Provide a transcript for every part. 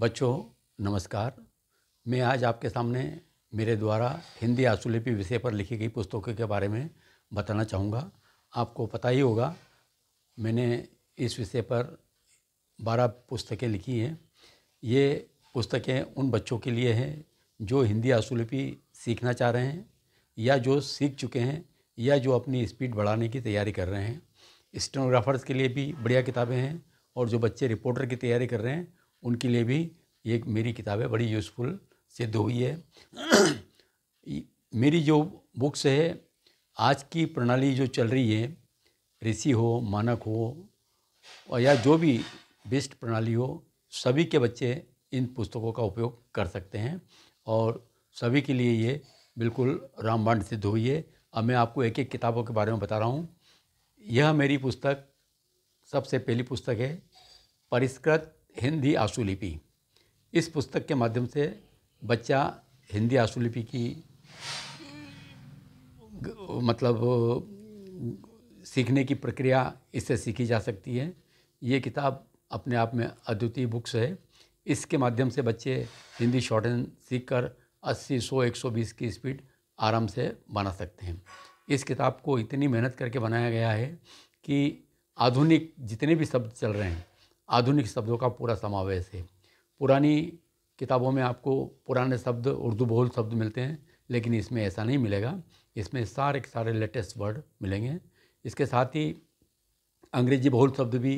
बच्चों नमस्कार मैं आज आपके सामने मेरे द्वारा हिंदी आशुलिपि विषय पर लिखी गई पुस्तकों के बारे में बताना चाहूँगा आपको पता ही होगा मैंने इस विषय पर बारह पुस्तकें लिखी हैं ये पुस्तकें उन बच्चों के लिए हैं जो हिंदी आशुलिपि सीखना चाह रहे हैं या जो सीख चुके हैं या जो अपनी स्पीड बढ़ाने की तैयारी कर रहे हैं स्टेनोग्राफर्स के लिए भी बढ़िया किताबें हैं और जो बच्चे रिपोर्टर की तैयारी कर रहे हैं उनके लिए भी ये मेरी किताबें बड़ी यूज़फुल सिद्ध हुई है मेरी जो बुक्स है आज की प्रणाली जो चल रही है ऋषि हो मानक हो और या जो भी बेस्ट प्रणाली हो सभी के बच्चे इन पुस्तकों का उपयोग कर सकते हैं और सभी के लिए ये बिल्कुल रामबाण सिद्ध हुई है अब मैं आपको एक एक किताबों के बारे में बता रहा हूँ यह मेरी पुस्तक सबसे पहली पुस्तक है परिष्कृत हिंदी आशुलिपि इस पुस्तक के माध्यम से बच्चा हिंदी आशुलिपि की मतलब सीखने की प्रक्रिया इससे सीखी जा सकती है ये किताब अपने आप में अद्वितीय बुक्स है इसके माध्यम से बच्चे हिंदी शॉर्ट हैंड सीख कर अस्सी सौ एक सौ बीस की स्पीड आराम से बना सकते हैं इस किताब को इतनी मेहनत करके बनाया गया है कि आधुनिक जितने भी शब्द चल रहे हैं आधुनिक शब्दों का पूरा समावेश है पुरानी किताबों में आपको पुराने शब्द उर्दू बहुल शब्द मिलते हैं लेकिन इसमें ऐसा नहीं मिलेगा इसमें सारे के सारे लेटेस्ट वर्ड मिलेंगे इसके साथ ही अंग्रेजी बहुल शब्द भी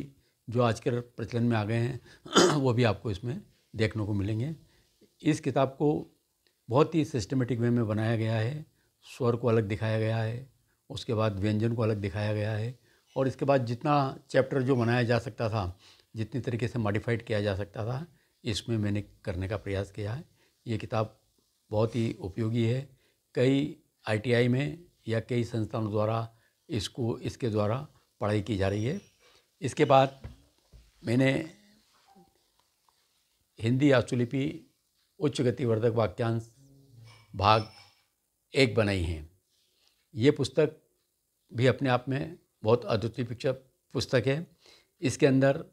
जो आजकल प्रचलन में आ गए हैं वो भी आपको इसमें देखने को मिलेंगे इस किताब को बहुत ही सिस्टमेटिक वे में बनाया गया है स्वर को अलग दिखाया गया है उसके बाद व्यंजन को अलग दिखाया गया है और इसके बाद जितना चैप्टर जो बनाया जा सकता था जितनी तरीके से मॉडिफाइड किया जा सकता था इसमें मैंने करने का प्रयास किया है ये किताब बहुत ही उपयोगी है कई आईटीआई में या कई संस्थानों द्वारा इसको इसके द्वारा पढ़ाई की जा रही है इसके बाद मैंने हिंदी आशुलिपि उच्च गतिवर्धक वाक्यांश भाग एक बनाई है ये पुस्तक भी अपने आप में बहुत अद्वितीय पुस्तक है इसके अंदर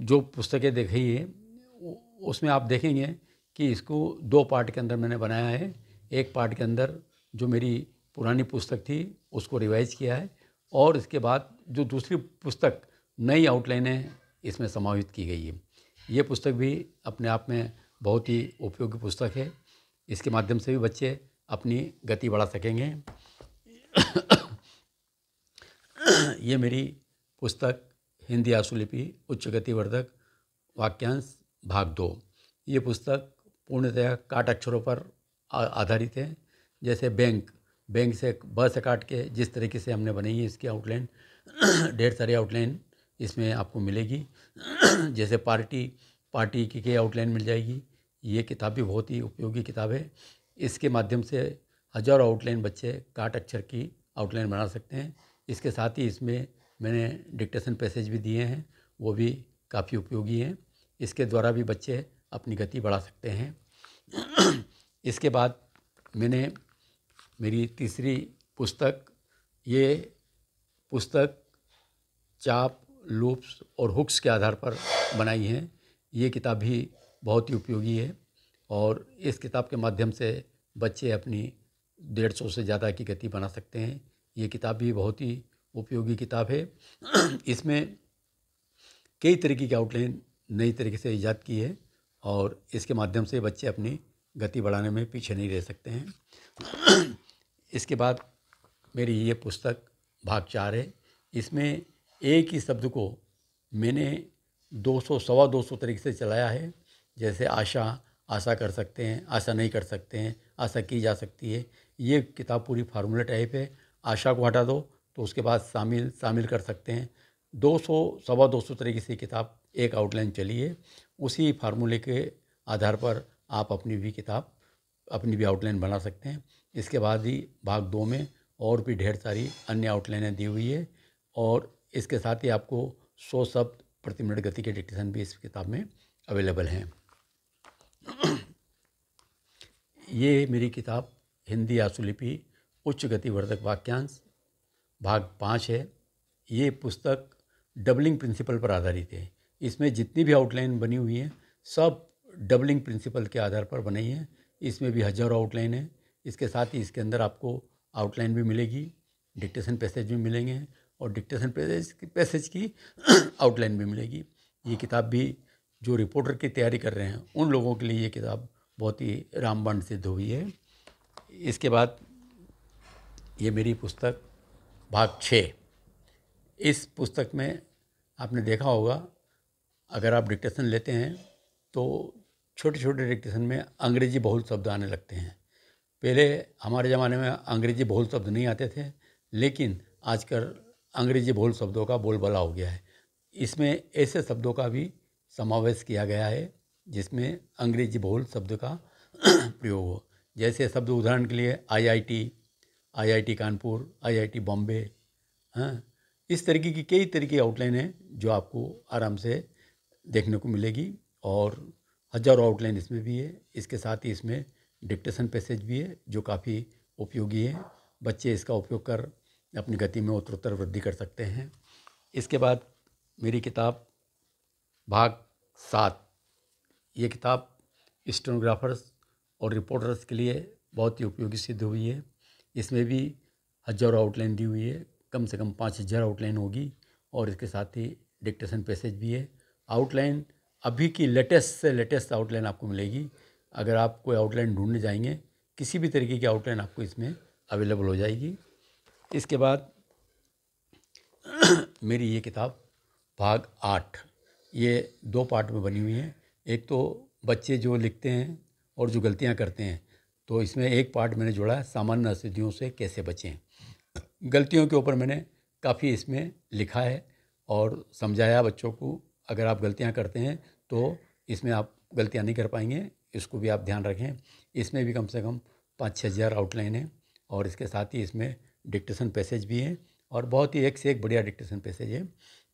जो पुस्तकें देखी है उसमें आप देखेंगे कि इसको दो पार्ट के अंदर मैंने बनाया है एक पार्ट के अंदर जो मेरी पुरानी पुस्तक थी उसको रिवाइज किया है और इसके बाद जो दूसरी पुस्तक नई है इसमें समाहित की गई है ये पुस्तक भी अपने आप में बहुत ही उपयोगी पुस्तक है इसके माध्यम से भी बच्चे अपनी गति बढ़ा सकेंगे ये मेरी पुस्तक हिंदी आशुलिपि उच्च गतिवर्धक वाक्यांश भाग दो ये पुस्तक पूर्णतः काट अक्षरों पर आधारित है जैसे बैंक बैंक से ब से काट के जिस तरीके से हमने बनाई है इसकी आउटलाइन ढेर सारी आउटलाइन इसमें आपको मिलेगी जैसे पार्टी पार्टी की के आउटलाइन मिल जाएगी ये किताब भी बहुत ही उपयोगी किताब है इसके माध्यम से हजारों आउटलाइन बच्चे काट अक्षर की आउटलाइन बना सकते हैं इसके साथ ही इसमें मैंने डिक्टेशन पैसेज भी दिए हैं वो भी काफ़ी उपयोगी हैं इसके द्वारा भी बच्चे अपनी गति बढ़ा सकते हैं इसके बाद मैंने मेरी तीसरी पुस्तक ये पुस्तक चाप लूप्स और हुक्स के आधार पर बनाई है ये किताब भी बहुत ही उपयोगी है और इस किताब के माध्यम से बच्चे अपनी डेढ़ सौ से ज़्यादा की गति बना सकते हैं ये किताब भी बहुत ही उपयोगी किताब है इसमें कई तरीके की आउटलाइन नई तरीके से ईजाद की है और इसके माध्यम से बच्चे अपनी गति बढ़ाने में पीछे नहीं रह सकते हैं इसके बाद मेरी ये पुस्तक भाग चार है इसमें एक ही शब्द को मैंने दो सौ सवा दो सौ तरीके से चलाया है जैसे आशा आशा कर सकते हैं आशा नहीं कर सकते हैं आशा की जा सकती है ये किताब पूरी फार्मूला टाइप है आशा को हटा दो तो उसके बाद शामिल शामिल कर सकते हैं दो सौ सवा दो सौ तरीके से किताब एक आउटलाइन चली है उसी फार्मूले के आधार पर आप अपनी भी किताब अपनी भी आउटलाइन बना सकते हैं इसके बाद ही भाग दो में और भी ढेर सारी अन्य आउटलाइनें दी हुई है और इसके साथ ही आपको सौ शब्द प्रति मिनट गति के डिक्टेशन भी इस किताब में अवेलेबल हैं ये मेरी किताब हिंदी आसुलिपि उच्च गतिवर्धक वाक्यांश भाग पाँच है ये पुस्तक डबलिंग प्रिंसिपल पर आधारित है इसमें जितनी भी आउटलाइन बनी हुई है सब डबलिंग प्रिंसिपल के आधार पर बनाई है इसमें भी हजारों आउटलाइन है इसके साथ ही इसके अंदर आपको आउटलाइन भी मिलेगी डिक्टेशन पैसेज भी मिलेंगे और डिक्टेशन पैसेज पैसेज की आउटलाइन भी मिलेगी ये किताब भी जो रिपोर्टर की तैयारी कर रहे हैं उन लोगों के लिए ये किताब बहुत ही रामबाण सिद्ध हुई है इसके बाद ये मेरी पुस्तक भाग छः इस पुस्तक में आपने देखा होगा अगर आप डिक्टेशन लेते हैं तो छोटे छोटे डिक्टेशन में अंग्रेजी बहुल शब्द आने लगते हैं पहले हमारे ज़माने में अंग्रेजी बहुल शब्द नहीं आते थे लेकिन आजकल अंग्रेजी बहुल शब्दों का बोलबाला हो गया है इसमें ऐसे शब्दों का भी समावेश किया गया है जिसमें अंग्रेजी बहुल शब्द का प्रयोग हो जैसे शब्द उदाहरण के लिए IIT IIT Kanpur IIT Bombay हाँ इस तरीके की कई तरीके आउटलाइन हैं जो आपको आराम से देखने को मिलेगी और हजारों आउटलाइन इसमें भी है इसके साथ ही इसमें डिक्टेशन पैसेज भी है जो काफ़ी उपयोगी है बच्चे इसका उपयोग कर अपनी गति में उत्तरोत्तर वृद्धि कर सकते हैं इसके बाद मेरी किताब भाग सात ये किताब स्टोनोग्राफर्स और रिपोर्टर्स के लिए बहुत ही उपयोगी सिद्ध हुई है इसमें भी हजारों आउटलाइन दी हुई है कम से कम पाँच हज़ार आउटलाइन होगी और इसके साथ ही डिक्टेशन पैसेज भी है आउटलाइन अभी की लेटेस्ट से लेटेस्ट आउटलाइन आपको मिलेगी अगर आप कोई आउटलाइन ढूंढने जाएंगे किसी भी तरीके की आउटलाइन आपको इसमें अवेलेबल हो जाएगी इसके बाद मेरी ये किताब भाग आठ ये दो पार्ट में बनी हुई है एक तो बच्चे जो लिखते हैं और जो गलतियाँ करते हैं तो इसमें एक पार्ट मैंने जोड़ा है सामान्य स्थितियों से कैसे बचें गलतियों के ऊपर मैंने काफ़ी इसमें लिखा है और समझाया बच्चों को अगर आप गलतियाँ करते हैं तो इसमें आप गलतियाँ नहीं कर पाएंगे इसको भी आप ध्यान रखें इसमें भी कम से कम पाँच छः हज़ार आउटलाइन है और इसके साथ ही इसमें डिक्टेशन पैसेज भी हैं और बहुत ही एक से एक बढ़िया डिक्टेशन पैसेज है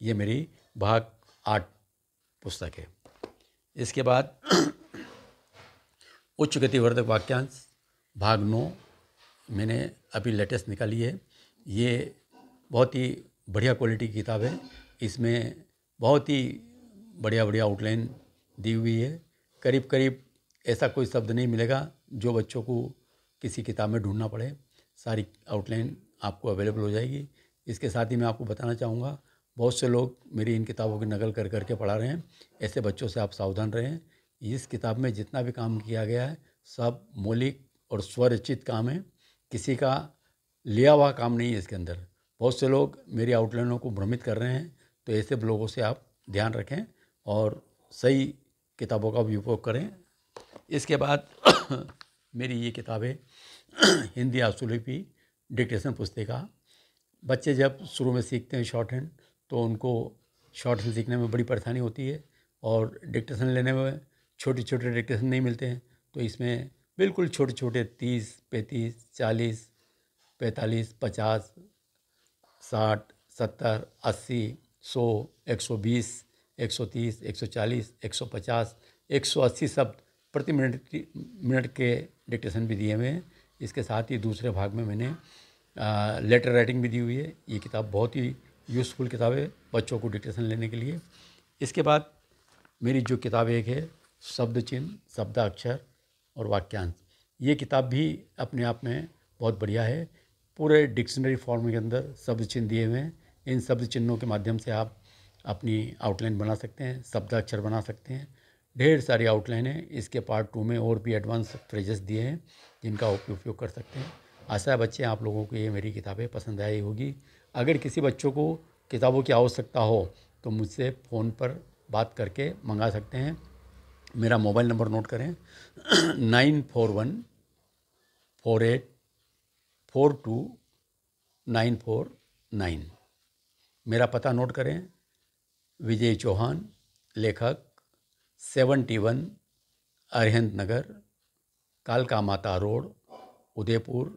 ये मेरी भाग आठ पुस्तक है इसके बाद उच्च गतिवर्धक वाक्यांश भाग नौ मैंने अभी लेटेस्ट निकाली है ये बहुत ही बढ़िया क्वालिटी की किताब है इसमें बहुत ही बढ़िया बढ़िया आउटलाइन दी हुई है करीब करीब ऐसा कोई शब्द नहीं मिलेगा जो बच्चों को किसी किताब में ढूंढना पड़े सारी आउटलाइन आपको अवेलेबल हो जाएगी इसके साथ ही मैं आपको बताना चाहूँगा बहुत से लोग मेरी इन किताबों की नकल कर करके पढ़ा रहे हैं ऐसे बच्चों से आप सावधान रहें इस किताब में जितना भी काम किया गया है सब मौलिक और स्वरचित काम है किसी का लिया हुआ काम नहीं है इसके अंदर बहुत से लोग मेरी आउटलाइनों को भ्रमित कर रहे हैं तो ऐसे लोगों से आप ध्यान रखें और सही किताबों का उपयोग करें इसके बाद मेरी ये किताब है हिंदी आसुलिपि डिक्टेशन पुस्तिका बच्चे जब शुरू में सीखते हैं शॉर्ट हैंड तो उनको शॉर्ट हैंड सीखने में बड़ी परेशानी होती है और डिक्टेशन लेने में छोटे छोटे रिक्टेशन नहीं मिलते हैं तो इसमें बिल्कुल छोटे छोटे तीस पैंतीस चालीस पैंतालीस पचास साठ सत्तर अस्सी सौ एक सौ बीस एक सौ तीस एक सौ चालीस एक सौ पचास एक सौ अस्सी शब्द प्रति मिनट मिनट के डिक्टेशन भी दिए हुए हैं इसके साथ ही दूसरे भाग में मैंने लेटर राइटिंग भी दी हुई है ये किताब बहुत ही यूज़फुल किताब है बच्चों को डिक्टेशन लेने के लिए इसके बाद मेरी जो किताब एक है शब्द चिन्ह शब्दाक्षर और वाक्यांश ये किताब भी अपने आप में बहुत बढ़िया है पूरे डिक्शनरी फॉर्म के अंदर शब्द चिन्ह दिए हुए हैं इन शब्द चिन्हों के माध्यम से आप अपनी आउटलाइन बना सकते हैं शब्दाक्षर बना सकते हैं ढेर सारी आउटलाइन है इसके पार्ट टू में और भी एडवांस फ्रेजेस दिए हैं जिनका उपयोग कर सकते हैं आशा है बच्चे आप लोगों को ये मेरी किताबें पसंद आई होगी अगर किसी बच्चों को किताबों की आवश्यकता हो तो मुझसे फ़ोन पर बात करके मंगा सकते हैं मेरा मोबाइल नंबर नोट करें nine four one four eight four two nine four nine मेरा पता नोट करें विजय चौहान लेखक सेवेंटी वन अरहंत नगर कालका Mata road Udaipur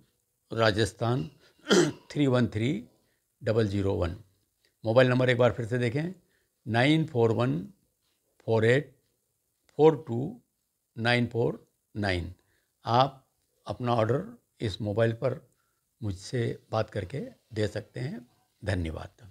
Rajasthan three one three double zero one mobile number एक बार फिर से देखें nine four one four eight four two nine four nine आप अपना ऑर्डर इस मोबाइल पर मुझसे बात करके दे सकते हैं धन्यवाद